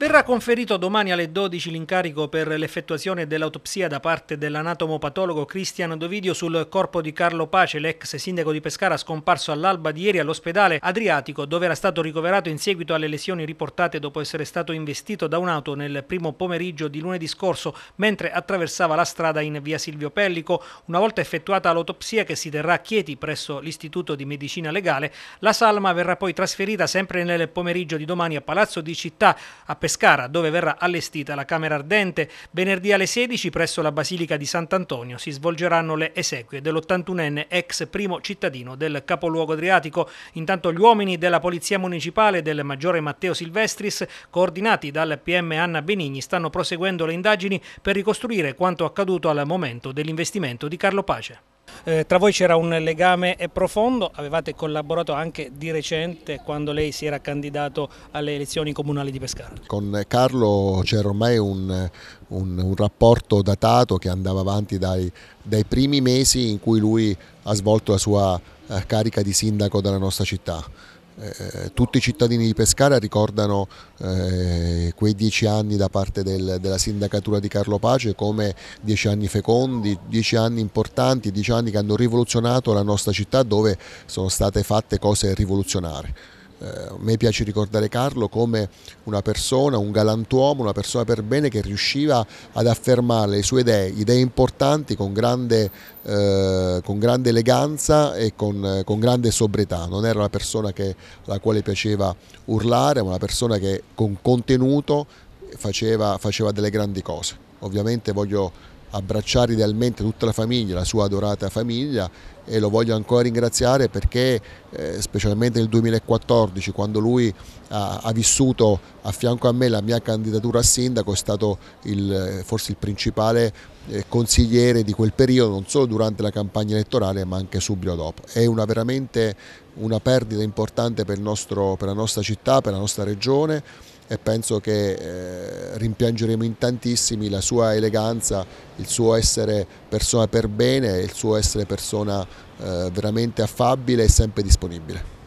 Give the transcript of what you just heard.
Verrà conferito domani alle 12 l'incarico per l'effettuazione dell'autopsia da parte dell'anatomopatologo Cristian Dovidio sul corpo di Carlo Pace, l'ex sindaco di Pescara scomparso all'alba di ieri all'ospedale Adriatico, dove era stato ricoverato in seguito alle lesioni riportate dopo essere stato investito da un'auto nel primo pomeriggio di lunedì scorso mentre attraversava la strada in via Silvio Pellico. Una volta effettuata l'autopsia che si terrà a Chieti presso l'Istituto di Medicina Legale, la salma verrà poi trasferita sempre nel pomeriggio di domani a Palazzo di Città a Pescara Pescara, dove verrà allestita la Camera Ardente. Venerdì alle 16 presso la Basilica di Sant'Antonio si svolgeranno le esequie dell'81enne ex primo cittadino del capoluogo adriatico. Intanto gli uomini della Polizia Municipale del Maggiore Matteo Silvestris, coordinati dal PM Anna Benigni, stanno proseguendo le indagini per ricostruire quanto accaduto al momento dell'investimento di Carlo Pace. Eh, tra voi c'era un legame profondo, avevate collaborato anche di recente quando lei si era candidato alle elezioni comunali di Pescara. Con Carlo c'era ormai un, un, un, rapporto datato che andava avanti dai, dai primi mesi in cui lui ha svolto la sua eh, carica di sindaco della nostra città. Eh, eh, tutti i cittadini di Pescara ricordano eh, quei dieci anni da parte del, della sindacatura di Carlo Pace come dieci anni fecondi, dieci anni importanti, dieci anni che hanno rivoluzionato la nostra città dove sono state fatte cose rivoluzionarie. Eh, a me piace ricordare Carlo come una persona, un galantuomo, una persona per bene che riusciva ad affermare le sue idee, idee importanti con grande, eh, con grande eleganza e con, eh, con, grande sobrietà. Non era una persona che, alla quale piaceva urlare, ma una persona che con contenuto faceva, faceva delle grandi cose. Ovviamente voglio abbracciare idealmente tutta la famiglia, la sua adorata famiglia e lo voglio ancora ringraziare perché eh, specialmente nel 2014 quando lui ha, ha, vissuto a fianco a me la mia candidatura a sindaco è stato il, forse il principale eh, consigliere di quel periodo non solo durante la campagna elettorale ma anche subito dopo. È una, veramente una perdita importante per, nostro, per la nostra città, per la nostra regione e penso che eh, rimpiangeremo in tantissimi la sua eleganza, il suo essere persona per bene, il suo essere persona eh, veramente affabile e sempre disponibile.